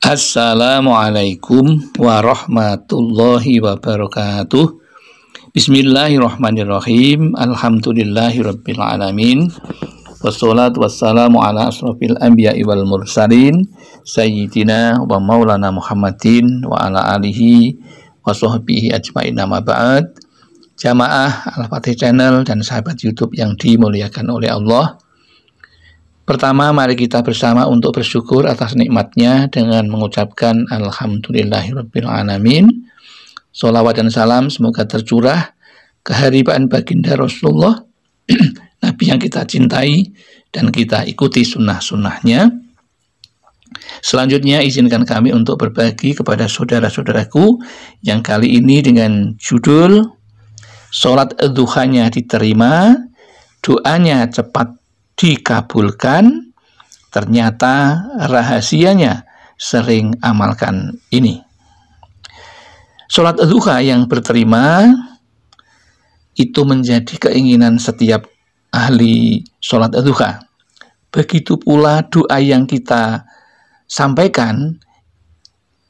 Assalamualaikum warahmatullahi wabarakatuh Bismillahirrahmanirrahim Alhamdulillahirrabbilalamin Wassalatu wassalamu ala asrafil anbiya wal mursalin Sayyidina wa maulana muhammadin wa ala alihi wa sahbihi ajma'in nama ba'd Jamaah Al-Fatih Channel dan sahabat Youtube yang dimuliakan oleh Allah Pertama, mari kita bersama untuk bersyukur atas nikmatnya dengan mengucapkan Alhamdulillahirrabbilalamin. Salawat dan salam semoga tercurah keharibaan baginda Rasulullah, Nabi yang kita cintai dan kita ikuti sunnah-sunnahnya. Selanjutnya izinkan kami untuk berbagi kepada saudara-saudaraku yang kali ini dengan judul Sholat duhanya diterima, doanya cepat dikabulkan, ternyata rahasianya sering amalkan ini. Sholat duha yang berterima itu menjadi keinginan setiap ahli sholat duha. Begitu pula doa yang kita sampaikan,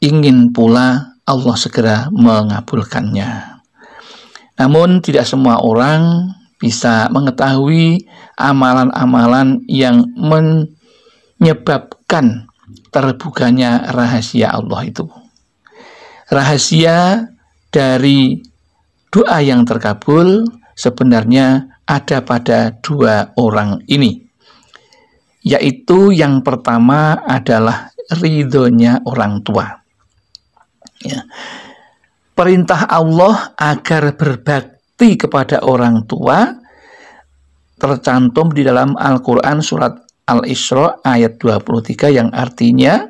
ingin pula Allah segera mengabulkannya. Namun tidak semua orang bisa mengetahui amalan-amalan yang menyebabkan terbukanya rahasia Allah itu. Rahasia dari doa yang terkabul sebenarnya ada pada dua orang ini. Yaitu yang pertama adalah ridhonya orang tua. Ya. Perintah Allah agar berbakti bakti kepada orang tua tercantum di dalam Al-Quran surat Al-Isra ayat 23 yang artinya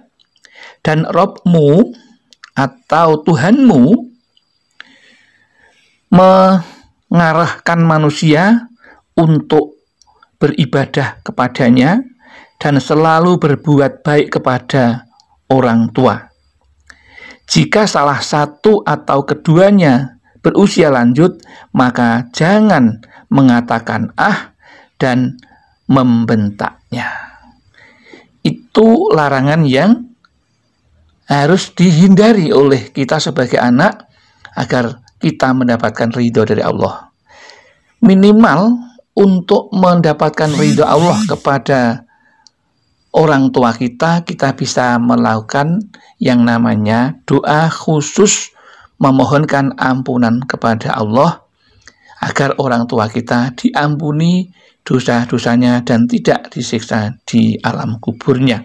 dan Robmu atau Tuhanmu mengarahkan manusia untuk beribadah kepadanya dan selalu berbuat baik kepada orang tua. Jika salah satu atau keduanya berusia lanjut, maka jangan mengatakan "ah" dan membentaknya. Itu larangan yang harus dihindari oleh kita sebagai anak agar kita mendapatkan ridho dari Allah. Minimal untuk mendapatkan ridho Allah kepada orang tua kita, kita bisa melakukan yang namanya doa khusus memohonkan ampunan kepada Allah agar orang tua kita diampuni dosa-dosanya dan tidak disiksa di alam kuburnya.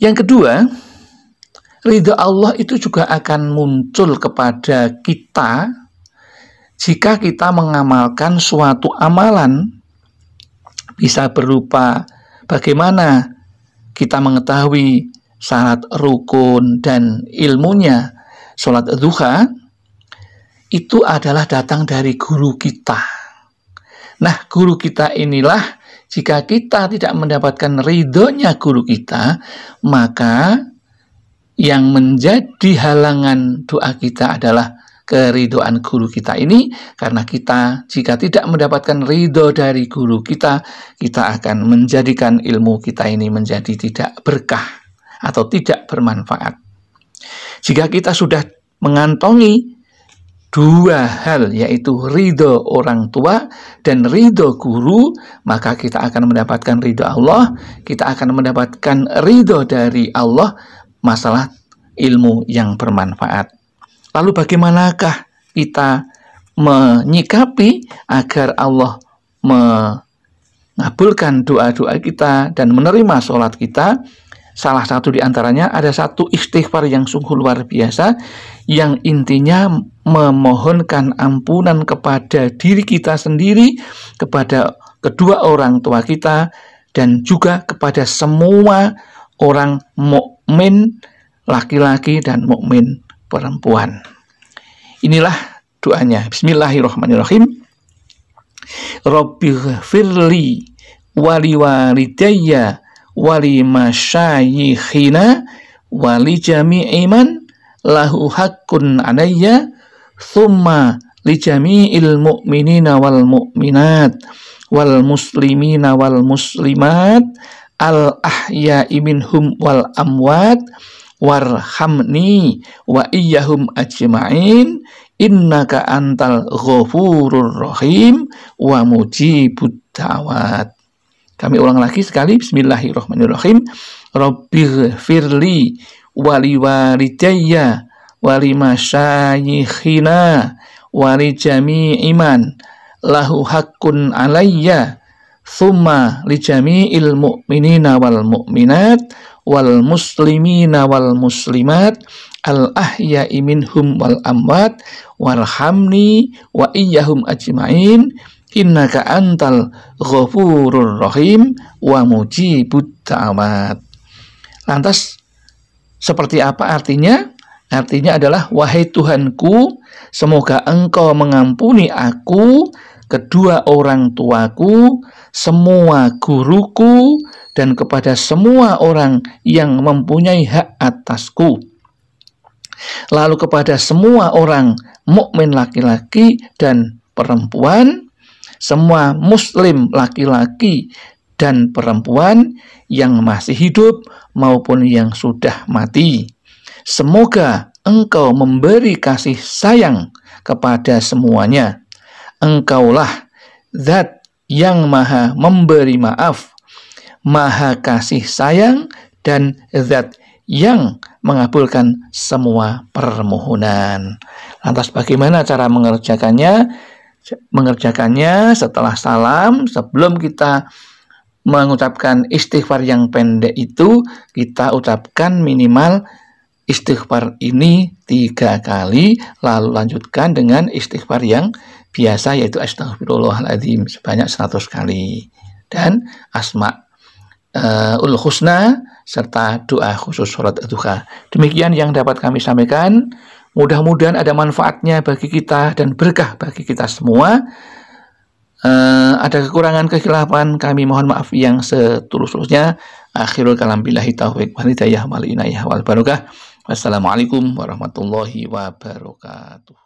Yang kedua, ridho Allah itu juga akan muncul kepada kita jika kita mengamalkan suatu amalan bisa berupa bagaimana kita mengetahui syarat rukun dan ilmunya sholat duha itu adalah datang dari guru kita. Nah, guru kita inilah jika kita tidak mendapatkan ridhonya guru kita, maka yang menjadi halangan doa kita adalah keridoan guru kita ini karena kita jika tidak mendapatkan ridho dari guru kita kita akan menjadikan ilmu kita ini menjadi tidak berkah atau tidak bermanfaat jika kita sudah mengantongi dua hal yaitu ridho orang tua dan ridho guru maka kita akan mendapatkan ridho Allah kita akan mendapatkan ridho dari Allah masalah ilmu yang bermanfaat lalu bagaimanakah kita menyikapi agar Allah mengabulkan doa-doa kita dan menerima sholat kita Salah satu di antaranya ada satu istighfar yang sungguh luar biasa yang intinya memohonkan ampunan kepada diri kita sendiri, kepada kedua orang tua kita dan juga kepada semua orang mukmin laki-laki dan mukmin perempuan. Inilah doanya. Bismillahirrahmanirrahim. Rabbighfirli wali walidayya wali masyayikhina wali jami'i man lahu hakun alayya thumma li jami jami'il mu'minina wal mu'minat wal muslimina wal muslimat al ahya'i minhum wal amwat warhamni wa iyyahum ajma'in innaka antal ghafurur rahim wa mujibud da'wat kami ulang lagi sekali Bismillahirrahmanirrahim Rabbir firli wali walidayya wali masyayikhina wali jami'iman lahu hakun alayya thumma li jami'il mu'minina wal mu'minat wal muslimina wal muslimat al ahya'i minhum wal amwat warhamni wa iyyahum ajma'in innaka antal ghafurur rahim wa mujibud ta'awat. Lantas seperti apa artinya? Artinya adalah wahai Tuhanku, semoga Engkau mengampuni aku, kedua orang tuaku, semua guruku dan kepada semua orang yang mempunyai hak atasku. Lalu kepada semua orang mukmin laki-laki dan perempuan semua muslim laki-laki dan perempuan yang masih hidup maupun yang sudah mati. Semoga engkau memberi kasih sayang kepada semuanya. Engkaulah zat yang maha memberi maaf, maha kasih sayang, dan zat yang mengabulkan semua permohonan. Lantas bagaimana cara mengerjakannya? mengerjakannya setelah salam sebelum kita mengucapkan istighfar yang pendek itu kita ucapkan minimal istighfar ini tiga kali lalu lanjutkan dengan istighfar yang biasa yaitu astaghfirullahaladzim sebanyak 100 kali dan asma uh, ul husna serta doa khusus surat duha demikian yang dapat kami sampaikan Mudah-mudahan ada manfaatnya bagi kita dan berkah bagi kita semua. Uh, ada kekurangan kekhilafan kami mohon maaf yang setulus-tulusnya. Akhirul kalam billahi taufiq wal hidayah wal inayah wal barokah. Wassalamualaikum warahmatullahi wabarakatuh.